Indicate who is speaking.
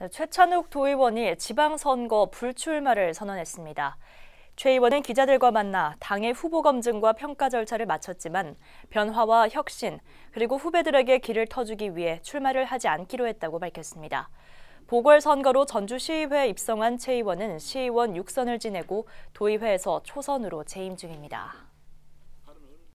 Speaker 1: 네, 최찬욱 도의원이 지방선거 불출마를 선언했습니다. 최 의원은 기자들과 만나 당의 후보 검증과 평가 절차를 마쳤지만 변화와 혁신 그리고 후배들에게 길을 터주기 위해 출마를 하지 않기로 했다고 밝혔습니다. 보궐선거로 전주시의회에 입성한 최 의원은 시의원 6선을 지내고 도의회에서 초선으로 재임 중입니다.